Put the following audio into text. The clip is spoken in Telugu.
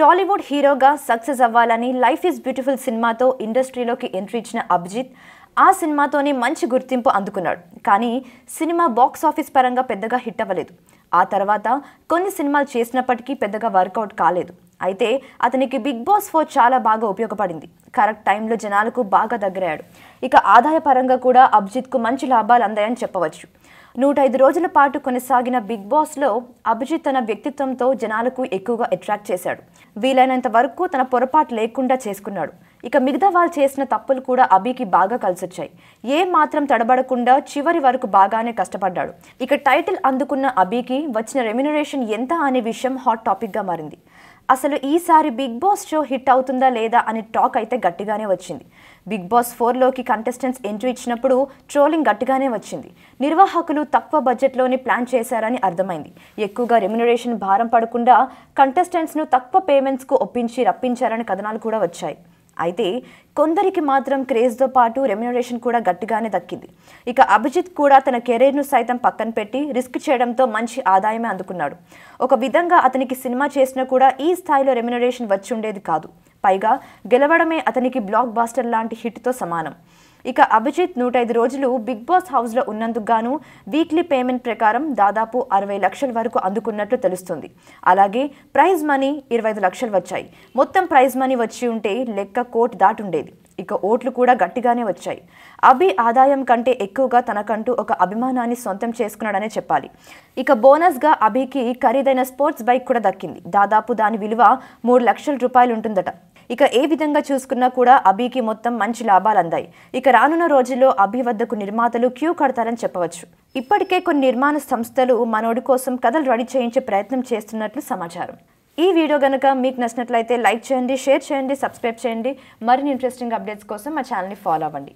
టాలీవుడ్ హీరోగా సక్సెస్ అవ్వాలని లైఫ్ ఈజ్ బ్యూటిఫుల్ సినిమాతో ఇండస్ట్రీలోకి ఎంట్రీ ఇచ్చిన అభిజిత్ ఆ సినిమాతోనే మంచి గుర్తింపు అందుకున్నాడు కానీ సినిమా బాక్స్ ఆఫీస్ పరంగా పెద్దగా హిట్ అవ్వలేదు ఆ తర్వాత కొన్ని సినిమాలు చేసినప్పటికీ పెద్దగా వర్కౌట్ కాలేదు అయితే అతనికి బిగ్ బాస్ ఫోర్ చాలా బాగా ఉపయోగపడింది కరెక్ట్ టైంలో జనాలకు బాగా దగ్గరయ్యాడు ఇక ఆదాయ పరంగా కూడా అభిజిత్కు మంచి లాభాలు అందాయని చెప్పవచ్చు నూట ఐదు రోజుల పాటు కొనసాగిన బిగ్ బాస్లో అభిజిత్ తన వ్యక్తిత్వంతో జనాలకు ఎక్కువగా అట్రాక్ట్ చేశాడు వీలైనంత వరకు తన పొరపాటు లేకుండా చేసుకున్నాడు ఇక మిగతా వాళ్ళు చేసిన తప్పులు కూడా అభికి బాగా కలిసొచ్చాయి ఏ మాత్రం తడబడకుండా చివరి వరకు బాగానే కష్టపడ్డాడు ఇక టైటిల్ అందుకున్న అభికి వచ్చిన రెమ్యునరేషన్ ఎంత అనే విషయం హాట్ టాపిక్గా మారింది అసలు ఈసారి బిగ్ బాస్ షో హిట్ అవుతుందా లేదా అనే టాక్ అయితే గట్టిగానే వచ్చింది బిగ్ బాస్ ఫోర్లోకి కంటెస్టెంట్స్ ఎంట్రీ ఇచ్చినప్పుడు ట్రోలింగ్ గట్టిగానే వచ్చింది నిర్వాహకులు తక్కువ బడ్జెట్లోనే ప్లాన్ చేశారని అర్థమైంది ఎక్కువగా రెమ్యునరేషన్ భారం పడకుండా కంటెస్టెంట్స్ను తక్కువ పేమెంట్స్కు ఒప్పించి రప్పించారని కథనాలు కూడా వచ్చాయి అయితే కొందరికి మాత్రం క్రేజ్తో పాటు రెమ్యునరేషన్ కూడా గట్టిగానే దక్కింది ఇక అభిజిత్ కూడా తన కెరీర్ను సైతం పక్కన పెట్టి రిస్క్ చేయడంతో మంచి ఆదాయమే అందుకున్నాడు ఒక విధంగా అతనికి సినిమా చేసినా కూడా ఈ స్థాయిలో రెమ్యునరేషన్ వచ్చి ఉండేది కాదు పైగా గెలవడమే అతనికి బ్లాక్ బాస్టర్ లాంటి హిట్తో సమానం ఇక అభిజిత్ నూట ఐదు రోజులు బిగ్ బాస్ హౌస్లో ఉన్నందుకు గాను వీక్లీ పేమెంట్ ప్రకారం దాదాపు అరవై లక్షల వరకు అందుకున్నట్లు తెలుస్తుంది అలాగే ప్రైజ్ మనీ ఇరవై ఐదు లక్షలు వచ్చాయి మొత్తం ప్రైజ్ మనీ వచ్చి ఉంటే లెక్క కోటి దాటుండేది ఇక ఓట్లు కూడా గట్టిగానే వచ్చాయి అభి ఆదాయం కంటే ఎక్కువగా తనకంటూ ఒక అభిమానాన్ని సొంతం చేసుకున్నాడనే చెప్పాలి ఇక బోనస్గా అభికి ఖరీదైన స్పోర్ట్స్ బైక్ కూడా దక్కింది దాదాపు దాని విలువ మూడు లక్షల రూపాయలు ఉంటుందట ఇక ఏ విధంగా చూసుకున్నా కూడా అభికి మొత్తం మంచి లాభాలు అందాయి ఇక రానున్న రోజుల్లో అభి వద్దకు నిర్మాతలు క్యూ కడతారని చెప్పవచ్చు ఇప్పటికే కొన్ని నిర్మాణ సంస్థలు మనోడి కోసం కథలు రెడీ చేయించే ప్రయత్నం చేస్తున్నట్లు సమాచారం ఈ వీడియో కనుక మీకు నచ్చినట్లయితే లైక్ చేయండి షేర్ చేయండి సబ్స్క్రైబ్ చేయండి మరిన్ని ఇంట్రెస్టింగ్ అప్డేట్స్ కోసం మా ఛానల్ని ఫాలో అవ్వండి